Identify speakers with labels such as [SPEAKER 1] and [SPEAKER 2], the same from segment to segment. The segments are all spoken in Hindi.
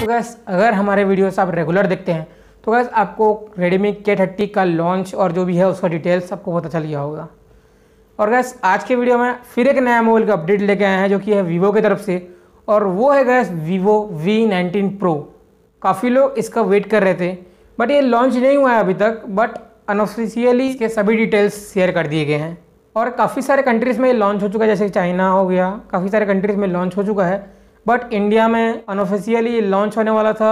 [SPEAKER 1] तो गैस अगर हमारे वीडियोस आप रेगुलर देखते हैं तो गैस आपको रेडमी के थर्टी का लॉन्च और जो भी है उसका डिटेल्स आपको पता चल गया होगा और गैस आज के वीडियो में फिर एक नया मोबाइल का अपडेट लेके आए हैं जो कि है वीवो की तरफ से और वो है guys Vivo V nineteen Pro काफ़ी लोग इसका वेट कर रहे थे बट ये लॉन्च नहीं हुआ है अभी तक बट अनऑफिशियली इसके सभी डिटेल्स शेयर कर दिए गए हैं और काफ़ी सारे कंट्रीज़ में लॉन्च हो चुका है जैसे चाइना हो गया काफ़ी सारे कंट्रीज़ में लॉन्च हो चुका है बट इंडिया में अनऑफिशियली लॉन्च होने वाला था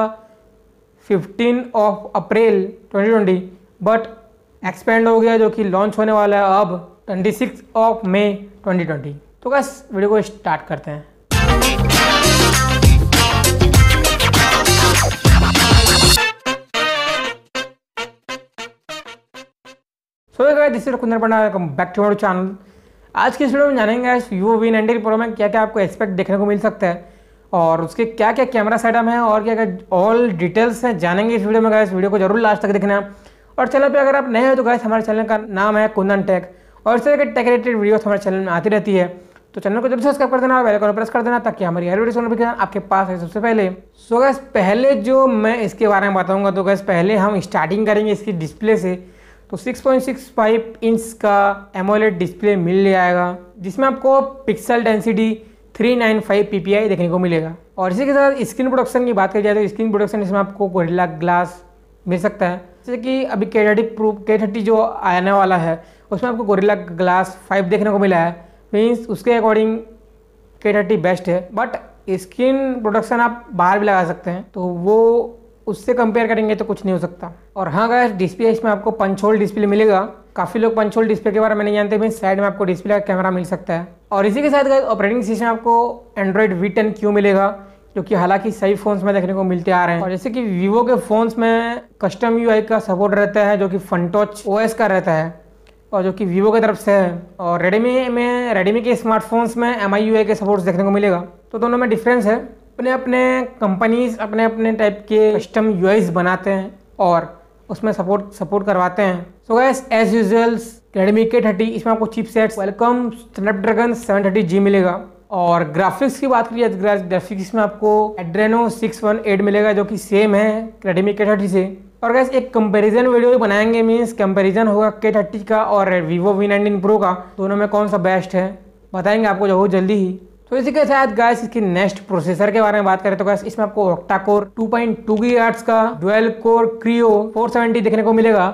[SPEAKER 1] 15 ऑफ अप्रैल 2020 बट एक्सपेंड हो गया जो कि लॉन्च होने वाला है अब 26 ऑफ मे 2020 तो बस वीडियो को स्टार्ट करते हैं so this is Panda welcome back to my channel आज के इस वीडियो में जानेंगे यू वी नाइनटीन प्रो में क्या क्या आपको एक्सपेक्ट देखने को मिल सकता है और उसके क्या क्या कैमरा सेटअप हैं और क्या क्या ऑल डिटेल्स हैं जानेंगे इस वीडियो में इस वीडियो को जरूर लास्ट तक देखना और चैनल पे अगर आप नए हो तो गाइस हमारे चैनल का नाम है कुंदन टेक और इस तरह के टेक रिलेटेड वीडियोस हमारे चैनल में आती रहती है तो चैनल को जरूर सब्सक्राइब कर देना और बेलकॉन प्रेस कर देना ताकि हमारी हर वीडियो नोटिफिकेशन आपके पास है सबसे पहले सो so गैस पहले जो मैं इसके बारे में बताऊंगा तो गैस पहले हम स्टार्टिंग करेंगे इसकी डिस्प्ले से तो 6.65 इंच का एमोलेट डिस्प्ले मिल जाएगा जिसमें आपको pixel density three nine five P P I देखने को मिलेगा और इसी के साथ स्क्रीन प्रोडक्शन की बात की जाए तो स्क्रीन प्रोडक्शन इसमें आपको गोरिल्ला ग्लास मिल सकता है जैसे कि अभी के थर्टी प्रो के थर्टी जो आने वाला है उसमें आपको गोरिल्ला ग्लास फाइव देखने को मिला है मीन्स उसके अकॉर्डिंग के थर्टी बेस्ट है बट स्क्रीन प्रोडक्शन आप बाहर भी लगा सकते हैं तो वो उससे कंपेयर करेंगे तो कुछ नहीं हो सकता और हाँ अगर डिस्प्ले इसमें आपको पंच होल डिस्प्ले मिलेगा काफ़ी लोग पंच डिस्प्ले के बारे में नहीं जानते मीन साइड में आपको डिस्प्ले का कैमरा मिल सकता है और इसी के साथ ऑपरेटिंग सिस्टम आपको एंड्रॉयड वी टेन क्यों मिलेगा जो कि हालांकि सही फ़ोन्स में देखने को मिलते आ रहे हैं और जैसे कि वीवो के फ़ोन्स में कस्टम यू का सपोर्ट रहता है जो कि फनटच ओ का रहता है और जो कि वीवो की तरफ से है और रेडमी में रेडमी के स्मार्टफोन्स में एम आई के सपोर्ट्स देखने को मिलेगा तो दोनों में डिफरेंस है अपने अपने कंपनीज अपने अपने टाइप के कस्टम यू बनाते हैं और उसमें सपोर्ट सपोर्ट करवाते हैं so guys as usual Redmi K thirty इसमें आपको chip set Qualcomm Snapdragon seven thirty G मिलेगा और ग्राफिक्स की बात करिए ग्राफिक्स में आपको एड्रेनो सिक्स वन एट मिलेगा जो कि सेम है रेडमी के थर्टी से और गैस एक कंपैरिजन वीडियो भी बनाएंगे मीन्स कंपैरिजन होगा के थर्टी का और वीवो वी नाइनटीन प्रो का दोनों में कौन सा बेस्ट है बताएंगे आपको जो जल्दी ही तो इसी के साथ गैस इसकी नेक्स्ट प्रोसेसर के बारे में बात करें तो गैस इसमें आपको कोर 2.2 पॉइंट टू का डुअल कोर क्रियो 470 देखने को मिलेगा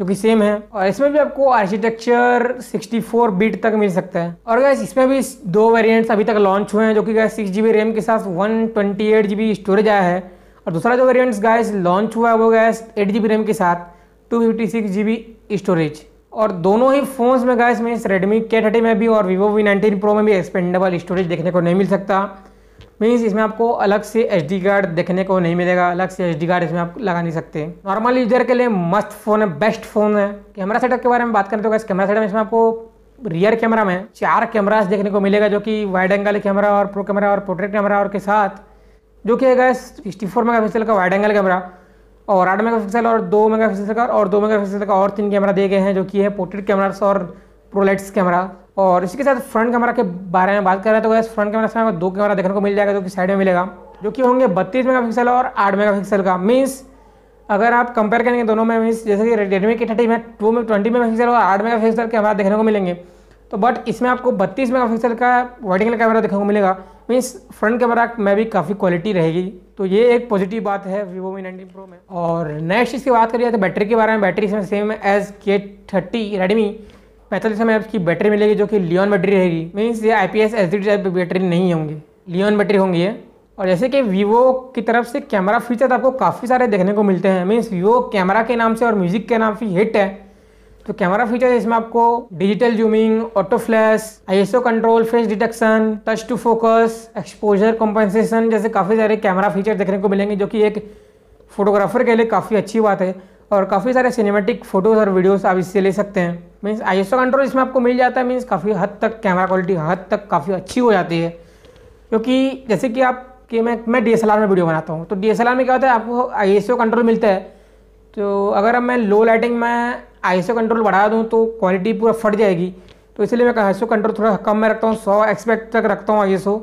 [SPEAKER 1] जो कि सेम है और इसमें भी आपको आर्किटेक्चर 64 बिट तक मिल सकता है और गैस इसमें भी दो वेरिएंट्स अभी तक लॉन्च हुए हैं जो कि गैस सिक्स जी रैम के साथ वन ट्वेंटी स्टोरेज आया है और दूसरा जो वेरियंट्स गैस लॉन्च हुआ है वो गैस एट जी रैम के साथ two fifty six G B storage और दोनों ही फ़ोन्स में guys means Redmi K thirty में भी और वीवो वी नाइनटीन प्रो में भी एक्सपेंडेबल स्टोरेज देखने को नहीं मिल सकता मीन्स इसमें आपको अलग से एच कार्ड देखने को नहीं मिलेगा अलग से एच कार्ड इसमें आप लगा नहीं सकते नॉर्मल यूजर के लिए मस्त फ़ोन है बेस्ट फ़ोन है कैमरा सेटअप के बारे में बात करें तो कैमरा सेटअप इसमें आपको रियर कैमरा में चार कैमराज देखने को मिलेगा जो कि वाइड एंगल कैमरा और प्रो कैमरा और पोर्ट्रेट कैमरा और के साथ जो कि है गैस सिक्सटी फोर मेगा का वाइड एंगल कैमरा और आठ मेगा पिक्सल और दो मेगा पिक्सल का और दो मेगा पिक्सल का और तीन कैमरा दिए गए हैं जो कि है पोर्ट्रेट कैमरास और प्रोलेट्स कैमरा और इसी के साथ फ्रंट कैमरा के बारे में बात कर रहे हैं तो वैसे फ्रंट कैमरा से दो कैमरा देखने को मिल जाएगा जो कि साइड में मिलेगा जो कि होंगे बत्तीस मेगा और आठ मेगा का मीन्स अगर आप कंपेयर करेंगे दोनों में मीन्स जैसे कि रेडमी के थर्टी में टू में ट्वेंटी मेगा पिक्सल और आठ मेगा पिक्सल कैमरा देखने को मिलेंगे तो बट इसमें आपको बत्तीस मेगा पिक्सल का वाइड कैमरा देखने को मिलेगा मीन्स फ्रंट कैमरा में भी काफ़ी क्वालिटी रहेगी तो ये एक पॉजिटिव बात है वीवो मी नाइनटीन प्रो में और नेक्स्ट इसकी बात करिए तो बैटरी के बारे में बैटरी इसमें सेम है एज के थर्टी रेडमी पैंतालीस एम की बैटरी मिलेगी जो कि लियोन बैटरी रहेगी मीन्स ये I P S H D type battery नहीं होंगी लियोन बैटरी होंगी ये और जैसे कि वीवो की तरफ से कैमरा फीचर आपको काफ़ी सारे देखने को मिलते हैं मीन्स वीवो कैमरा के नाम से और म्यूज़िक के नाम से हिट है तो कैमरा फीचर इसमें आपको digital zooming auto flash ISO control face detection touch to focus exposure compensation जैसे काफ़ी सारे कैमरा फीचर देखने को मिलेंगे जो कि एक फोटोग्राफर के लिए काफ़ी अच्छी बात है और काफ़ी सारे सिनेमेटिक फोटोज़ और वीडियोस आप इससे ले सकते हैं मीन्स आई कंट्रोल इसमें आपको मिल जाता है मीन्स काफ़ी हद तक कैमरा क्वालिटी हद तक काफ़ी अच्छी हो जाती है क्योंकि जैसे कि आप कि मैं मैं डी में वीडियो बनाता हूँ तो डी में क्या होता है आपको आई कंट्रोल मिलता है तो अगर मैं लो लाइटिंग में आईएसओ कंट्रोल बढ़ा दूँ तो क्वालिटी पूरा फट जाएगी तो इसलिए मैं आईएसओ कंट्रोल थोड़ा कम में रखता हूँ सौ एक्सपेक्ट तक रखता हूँ आईएसओ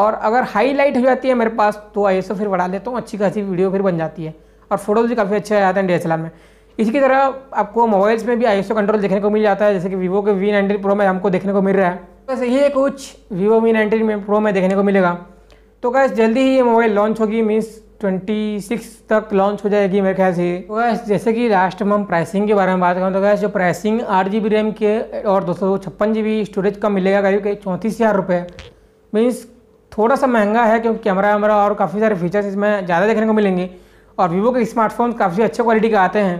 [SPEAKER 1] और अगर हाई लाइट हो जाती है मेरे पास तो आईएसओ फिर बढ़ा लेता हूँ अच्छी खासी वीडियो फिर बन जाती है और फोटोज भी काफ़ी अच्छे आ जाते हैं डी में इसी की तरह आपको मोबाइल्स में भी आई कंट्रोल देखने को मिल जाता है जैसे कि वीवो के वी नाइनटीन प्रो में हमको देखने को मिल रहा है बस ये कुछ वीवो वी नाइनटीन में प्रो में देखने को मिलेगा तो कैसे जल्दी ही ये मोबाइल लॉन्च होगी मीन्स 26 तक लॉन्च हो जाएगी मेरे ख्याल से तो गैस जैसे कि लास्ट में हम प्राइसिंग के बारे में बात करें तो गैस जो प्राइसिंग आठ जी बी रैम के और दो सौ छप्पन जी बी स्टोरेज का मिलेगा करीब करीब चौंतीस हज़ार रुपये मीन्स थोड़ा सा महंगा है क्योंकि कैमरा वैमरा और काफ़ी सारे फीचर्स इसमें ज़्यादा देखने को मिलेंगे और वीवो के स्मार्टफोन काफ़ी अच्छे क्वालिटी के आते हैं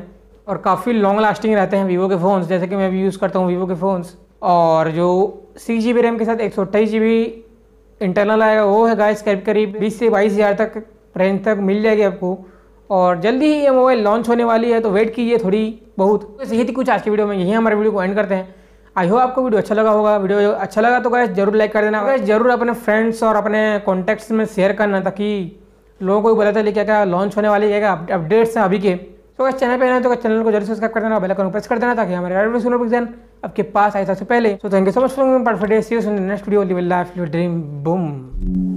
[SPEAKER 1] और काफ़ी लॉन्ग लास्टिंग रहते हैं वीवो के फ़ोन्स जैसे कि मैं भी यूज़ करता हूँ वीवो के फ़ोन्स और जो सिक्स जी बी रैम के साथ एक सौ अट्ठाईस जी बी इंटरनल आएगा वो है गाइस करीब करीब बीस से बाईस हज़ार तक रेंज तक मिल जाएगी आपको और जल्दी ही ये मोबाइल लॉन्च होने वाली है तो वेट कीजिए थोड़ी बहुत वैसे तो यही थी कुछ आज की वीडियो में यही हमारे वीडियो को एंड करते हैं आई होप आपको वीडियो अच्छा लगा होगा वीडियो अच्छा लगा तो गैस जरूर लाइक कर देना गैस जरूर अपने फ्रेंड्स और अपने कॉन्टैक्ट्स में शेयर करना ताकि लोगों को भी पता चले क्या क्या लॉन्च होने वाली है क्या अपडेट्स हैं अभी के तो अगर चैनल पर आना तो चैनल को जरूर सब्सक्राइब कर देना बेल आइकन प्रेस कर देना ताकि हमारे नोटिफिकेशन आपके पास आए सबसे पहले so thank you so much for perfect next video live life dream boom